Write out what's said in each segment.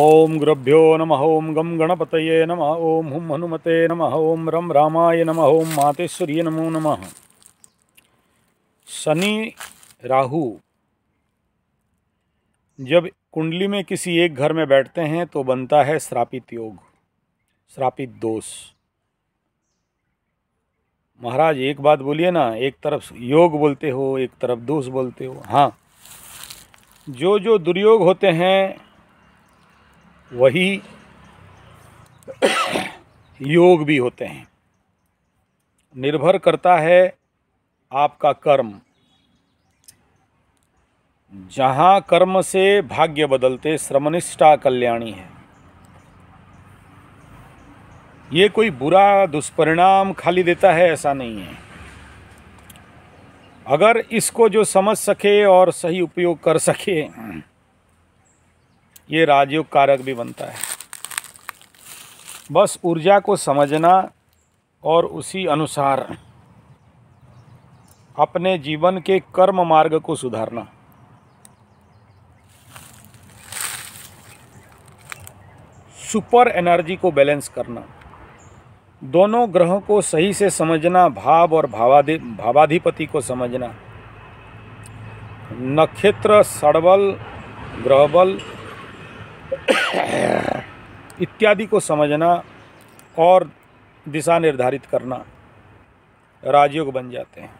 ओम गुरभ्यो नम ओं गम गणपत नम ओं हुम हनुमते नम ॐ रम रामाय नम ॐ मातेश्वरी नमो नम शनि राहु जब कुंडली में किसी एक घर में बैठते हैं तो बनता है श्रापित योग श्रापित दोष महाराज एक बात बोलिए ना एक तरफ योग बोलते हो एक तरफ दोष बोलते हो हाँ जो जो दुर्योग होते हैं वही योग भी होते हैं निर्भर करता है आपका कर्म जहाँ कर्म से भाग्य बदलते श्रमनिष्ठा कल्याणी है ये कोई बुरा दुष्परिणाम खाली देता है ऐसा नहीं है अगर इसको जो समझ सके और सही उपयोग कर सके ये राजयोग कारक भी बनता है बस ऊर्जा को समझना और उसी अनुसार अपने जीवन के कर्म मार्ग को सुधारना सुपर एनर्जी को बैलेंस करना दोनों ग्रहों को सही से समझना भाव और भावाधि भावाधिपति को समझना नक्षत्र सड़बल ग्रहबल इत्यादि को समझना और दिशा निर्धारित करना राजयोग बन जाते हैं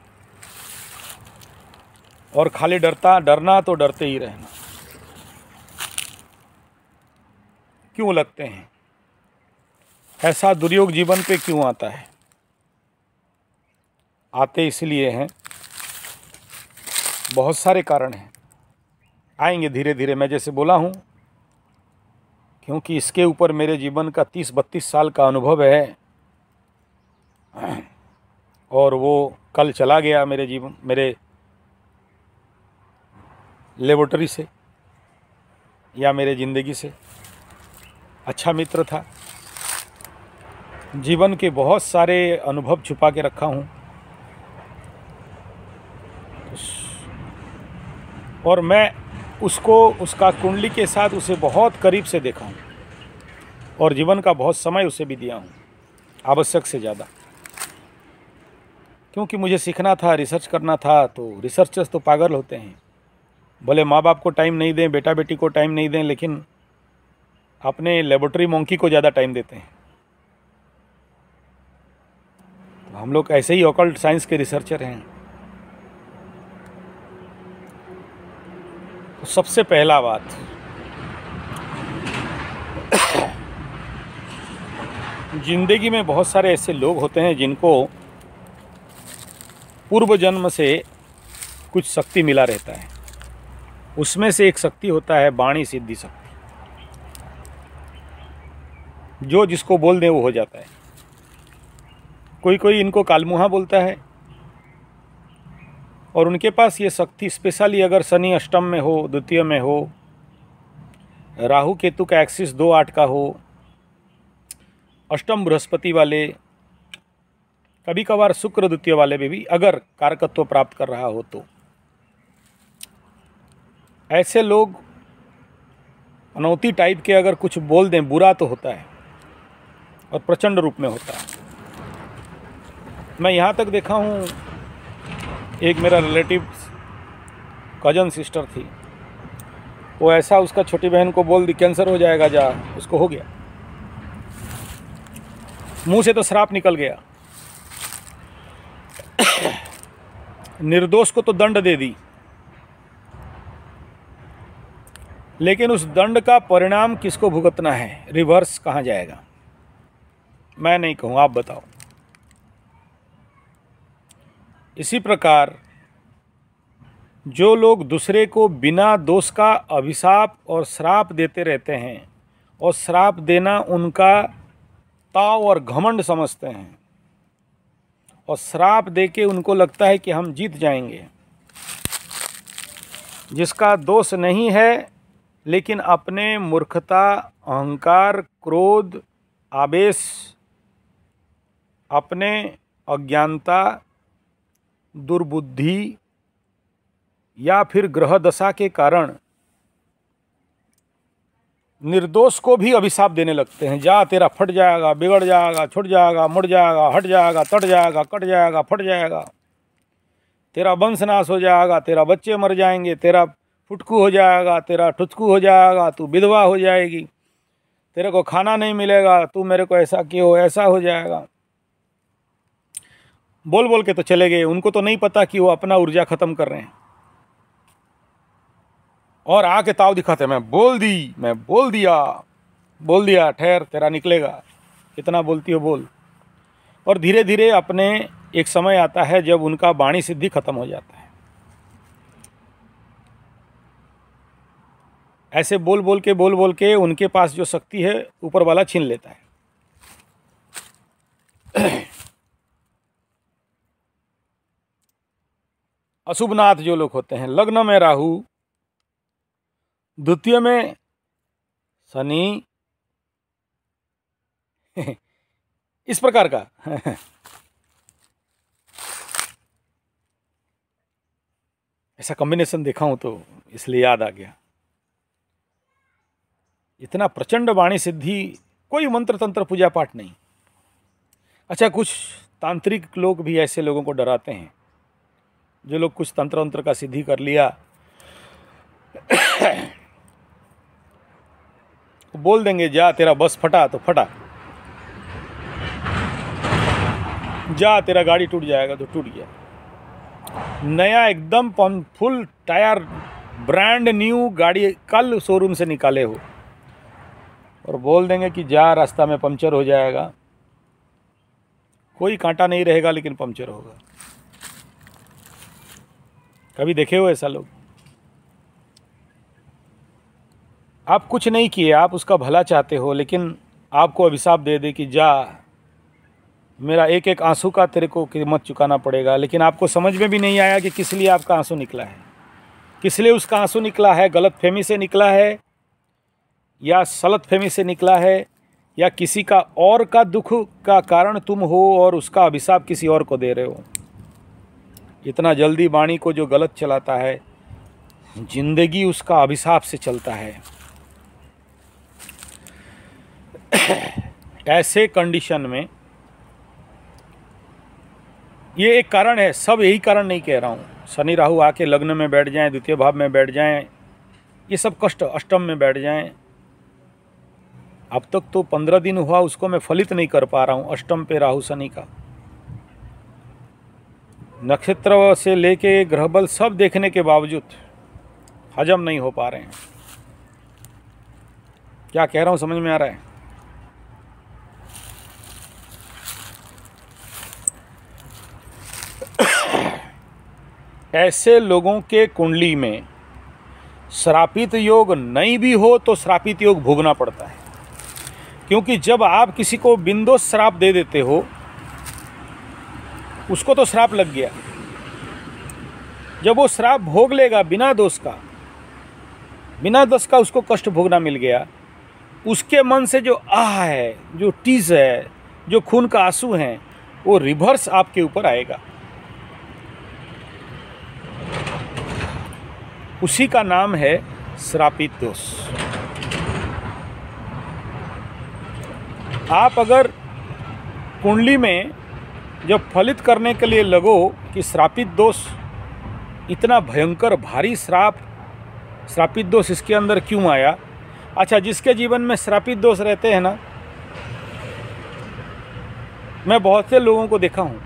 और खाली डरता डरना तो डरते ही रहना क्यों लगते हैं ऐसा दुर्योग जीवन पे क्यों आता है आते इसलिए हैं बहुत सारे कारण हैं आएंगे धीरे धीरे मैं जैसे बोला हूँ क्योंकि इसके ऊपर मेरे जीवन का तीस बत्तीस साल का अनुभव है और वो कल चला गया मेरे जीवन मेरे लेबोरेटरी से या मेरे ज़िंदगी से अच्छा मित्र था जीवन के बहुत सारे अनुभव छुपा के रखा हूँ और मैं उसको उसका कुंडली के साथ उसे बहुत करीब से देखा हूँ और जीवन का बहुत समय उसे भी दिया हूँ आवश्यक से ज़्यादा क्योंकि मुझे सीखना था रिसर्च करना था तो रिसर्चर्स तो पागल होते हैं भले माँ बाप को टाइम नहीं दें बेटा बेटी को टाइम नहीं दें लेकिन अपने लेबोरेटरी मोंकी को ज़्यादा टाइम देते हैं तो हम लोग ऐसे ही ओकल्ट साइंस के रिसर्चर हैं सबसे पहला बात ज़िंदगी में बहुत सारे ऐसे लोग होते हैं जिनको पूर्व जन्म से कुछ शक्ति मिला रहता है उसमें से एक शक्ति होता है बाणी सिद्धि शक्ति जो जिसको बोल दें वो हो जाता है कोई कोई इनको कालमुहा बोलता है और उनके पास ये शक्ति स्पेशली अगर शनि अष्टम में हो द्वितीय में हो राहु केतु का एक्सिस दो आठ का हो अष्टम बृहस्पति वाले कभी कभार शुक्र द्वितीय वाले में भी अगर कारकत्व प्राप्त कर रहा हो तो ऐसे लोग अनौती टाइप के अगर कुछ बोल दें बुरा तो होता है और प्रचंड रूप में होता है मैं यहाँ तक देखा हूँ एक मेरा रिलेटिव कज़न सिस्टर थी वो ऐसा उसका छोटी बहन को बोल दी कैंसर हो जाएगा जा उसको हो गया मुंह से तो श्राप निकल गया निर्दोष को तो दंड दे दी लेकिन उस दंड का परिणाम किसको भुगतना है रिवर्स कहाँ जाएगा मैं नहीं कहूँ आप बताओ इसी प्रकार जो लोग दूसरे को बिना दोष का अभिशाप और श्राप देते रहते हैं और श्राप देना उनका ताव और घमंड समझते हैं और श्राप दे के उनको लगता है कि हम जीत जाएंगे जिसका दोष नहीं है लेकिन अपने मूर्खता अहंकार क्रोध आवेश अपने अज्ञानता दुर्बुद्धि या फिर ग्रह दशा के कारण निर्दोष को भी अभिशाप देने लगते हैं जा तेरा फट जाएगा बिगड़ जाएगा छुट जाएगा मुड़ जाएगा हट जाएगा तट जाएगा कट जाएगा फट जाएगा तेरा वंशनाश हो जाएगा तेरा बच्चे मर जाएंगे तेरा फुटकू हो जाएगा तेरा ठुटकू हो जाएगा तू विधवा हो जाएगी तेरे को खाना नहीं मिलेगा तू मेरे को ऐसा क्यों ऐसा हो जाएगा बोल बोल के तो चले गए उनको तो नहीं पता कि वो अपना ऊर्जा ख़त्म कर रहे हैं और आके ताव दिखाते मैं बोल दी मैं बोल दिया बोल दिया ठहर तेरा निकलेगा कितना बोलती हो बोल और धीरे धीरे अपने एक समय आता है जब उनका बाणी सिद्धि खत्म हो जाता है ऐसे बोल बोल के बोल बोल के उनके पास जो शक्ति है ऊपर वाला छीन लेता है अशुभनाथ जो लोग होते हैं लग्न में राहु द्वितीय में शनि इस प्रकार का ऐसा कॉम्बिनेशन देखा हूं तो इसलिए याद आ गया इतना प्रचंड वाणी सिद्धि कोई मंत्र तंत्र पूजा पाठ नहीं अच्छा कुछ तांत्रिक लोग भी ऐसे लोगों को डराते हैं जो लोग कुछ तंत्र वंत्र का सिद्धि कर लिया बोल देंगे जा तेरा बस फटा तो फटा जा तेरा गाड़ी टूट जाएगा तो टूट गया नया एकदम फुल टायर ब्रांड न्यू गाड़ी कल शोरूम से निकाले हो और बोल देंगे कि जा रास्ता में पंचर हो जाएगा कोई कांटा नहीं रहेगा लेकिन पंचर होगा कभी देखे हो ऐसा लोग आप कुछ नहीं किए आप उसका भला चाहते हो लेकिन आपको अभिशाप दे दे कि जा मेरा एक एक आंसू का तेरे को कीमत चुकाना पड़ेगा लेकिन आपको समझ में भी नहीं आया कि किस लिए आपका आंसू निकला है किस लिए उसका आंसू निकला है गलत फहमी से निकला है या सलत फहमी से निकला है या किसी का और का दुख का कारण तुम हो और उसका अभिशाप किसी और को दे रहे हो इतना जल्दी वाणी को जो गलत चलाता है जिंदगी उसका अभिशाप से चलता है ऐसे कंडीशन में ये एक कारण है सब यही कारण नहीं कह रहा हूँ शनि राहु आके लग्न में बैठ जाएं द्वितीय भाव में बैठ जाएं ये सब कष्ट अष्टम में बैठ जाएं अब तक तो पंद्रह दिन हुआ उसको मैं फलित नहीं कर पा रहा हूँ अष्टम पे राहु शनि का नक्षत्र से लेके ग्रह बल सब देखने के बावजूद हजम नहीं हो पा रहे हैं क्या कह रहा हूँ समझ में आ रहा है ऐसे लोगों के कुंडली में श्रापित योग नहीं भी हो तो श्रापित योग भोगना पड़ता है क्योंकि जब आप किसी को बिंदो श्राप दे देते हो उसको तो श्राप लग गया जब वो श्राप भोग लेगा बिना दोष का बिना दोष का उसको कष्ट भोगना मिल गया उसके मन से जो आह है जो टीज है जो खून का आंसू है वो रिवर्स आपके ऊपर आएगा उसी का नाम है श्रापित दोष आप अगर कुंडली में जब फलित करने के लिए लगो कि श्रापित दोष इतना भयंकर भारी श्राप श्रापित दोष इसके अंदर क्यों आया अच्छा जिसके जीवन में श्रापित दोष रहते हैं ना मैं बहुत से लोगों को देखा हूँ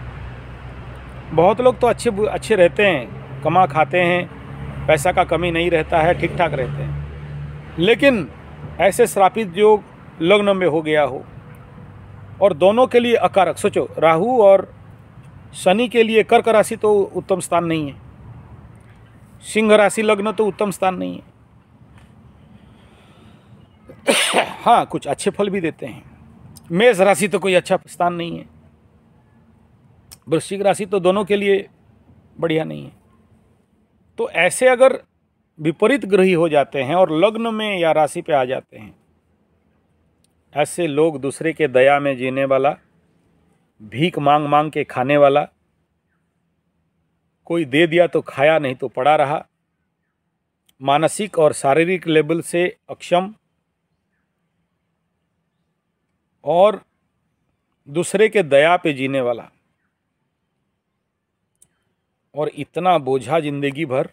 बहुत लोग तो अच्छे अच्छे रहते हैं कमा खाते हैं पैसा का कमी नहीं रहता है ठीक ठाक रहते हैं लेकिन ऐसे श्रापित जो लग्न में हो गया हो और दोनों के लिए अकारक सोचो राहु और शनि के लिए कर्क राशि तो उत्तम स्थान नहीं है सिंह राशि लग्न तो उत्तम स्थान नहीं है हाँ कुछ अच्छे फल भी देते हैं मेष राशि तो कोई अच्छा स्थान नहीं है वृश्चिक राशि तो दोनों के लिए बढ़िया नहीं है तो ऐसे अगर विपरीत ग्रही हो जाते हैं और लग्न में या राशि पे आ जाते हैं ऐसे लोग दूसरे के दया में जीने वाला भीख मांग मांग के खाने वाला कोई दे दिया तो खाया नहीं तो पड़ा रहा मानसिक और शारीरिक लेवल से अक्षम और दूसरे के दया पे जीने वाला और इतना बोझा जिंदगी भर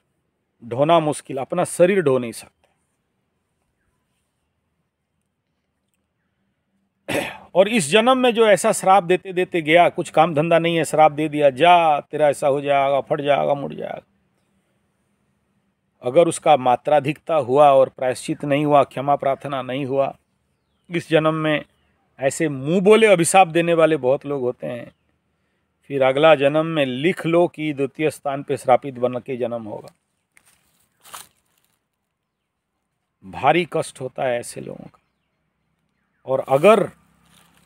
ढोना मुश्किल अपना शरीर ढो नहीं सकता और इस जन्म में जो ऐसा श्राप देते देते गया कुछ काम धंधा नहीं है श्राप दे दिया जा तेरा ऐसा हो जाएगा फट जाएगा मुड़ जाएगा अगर उसका मात्राधिकता हुआ और प्रायश्चित नहीं हुआ क्षमा प्रार्थना नहीं हुआ इस जन्म में ऐसे मुंह बोले अभिशाप देने वाले बहुत लोग होते हैं फिर अगला जन्म में लिख लो कि द्वितीय स्थान पर श्रापित बन के जन्म होगा भारी कष्ट होता है ऐसे लोगों का और अगर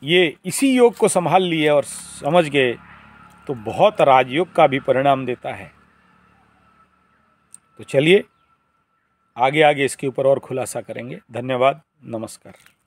ये इसी योग को संभाल लिए और समझ गए तो बहुत राजयोग का भी परिणाम देता है तो चलिए आगे आगे इसके ऊपर और खुलासा करेंगे धन्यवाद नमस्कार